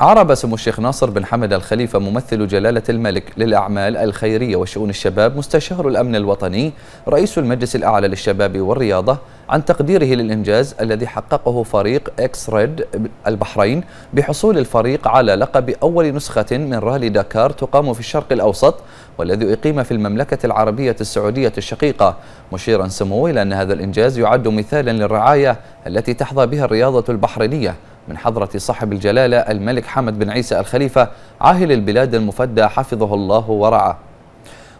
عرب سمو الشيخ ناصر بن حمد الخليفة ممثل جلالة الملك للأعمال الخيرية وشؤون الشباب مستشار الأمن الوطني رئيس المجلس الأعلى للشباب والرياضة عن تقديره للإنجاز الذي حققه فريق إكس ريد البحرين بحصول الفريق على لقب أول نسخة من رالي داكار تقام في الشرق الأوسط والذي أقيم في المملكة العربية السعودية الشقيقة مشيرا سموه إلى أن هذا الإنجاز يعد مثالا للرعاية التي تحظى بها الرياضة البحرينية من حضرة صاحب الجلالة الملك حمد بن عيسى الخليفة عاهل البلاد المفدى حفظه الله ورعاه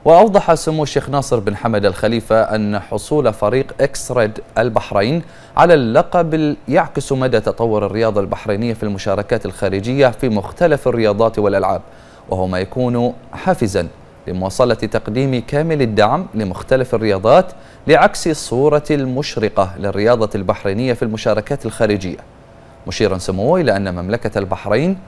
وأوضح سمو الشيخ ناصر بن حمد الخليفة أن حصول فريق إكس ريد البحرين على اللقب يعكس مدى تطور الرياضة البحرينية في المشاركات الخارجية في مختلف الرياضات والألعاب وهو ما يكون حافزاً لمواصلة تقديم كامل الدعم لمختلف الرياضات لعكس الصورة المشرقة للرياضة البحرينية في المشاركات الخارجية مشيرا سموه إلى أن مملكة البحرين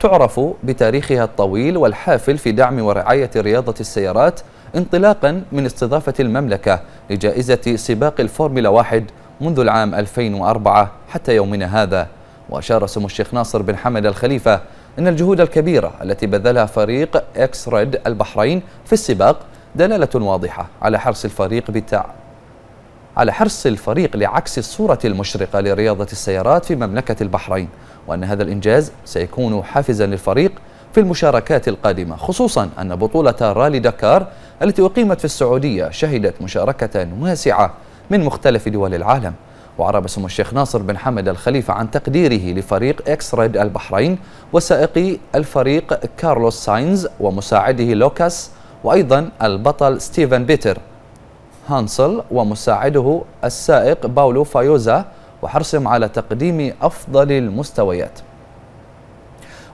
تعرف بتاريخها الطويل والحافل في دعم ورعاية رياضة السيارات انطلاقا من استضافة المملكة لجائزة سباق الفورمولا واحد منذ العام 2004 حتى يومنا هذا وأشار سمو الشيخ ناصر بن حمد الخليفة أن الجهود الكبيرة التي بذلها فريق إكس ريد البحرين في السباق دلالة واضحة على حرص الفريق على حرص الفريق لعكس الصورة المشرقة لرياضة السيارات في مملكة البحرين وأن هذا الإنجاز سيكون حافزا للفريق في المشاركات القادمة خصوصا أن بطولة رالي دكار التي أقيمت في السعودية شهدت مشاركة واسعة من مختلف دول العالم وعرب سمو الشيخ ناصر بن حمد الخليفة عن تقديره لفريق إكس ريد البحرين وسائقي الفريق كارلوس ساينز ومساعده لوكاس وأيضا البطل ستيفن بيتر هانسل ومساعده السائق باولو فايوزا وحرصهم على تقديم أفضل المستويات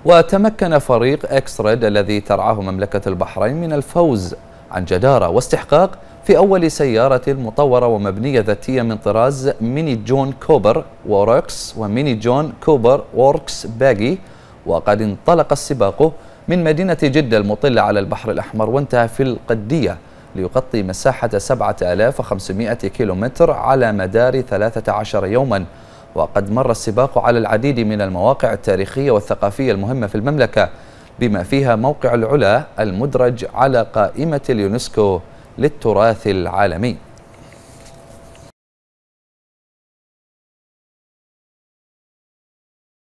وتمكن فريق اكسريد الذي ترعاه مملكة البحرين من الفوز عن جدارة واستحقاق في أول سيارة مطورة ومبنية ذاتية من طراز ميني جون كوبر ووركس وميني جون كوبر ووركس باجي وقد انطلق السباق من مدينة جدة المطلة على البحر الأحمر وانتهى في القدية ليغطي مساحة 7500 كيلومتر على مدار 13 يوماً وقد مر السباق على العديد من المواقع التاريخية والثقافية المهمة في المملكة بما فيها موقع العلا المدرج على قائمة اليونسكو للتراث العالمي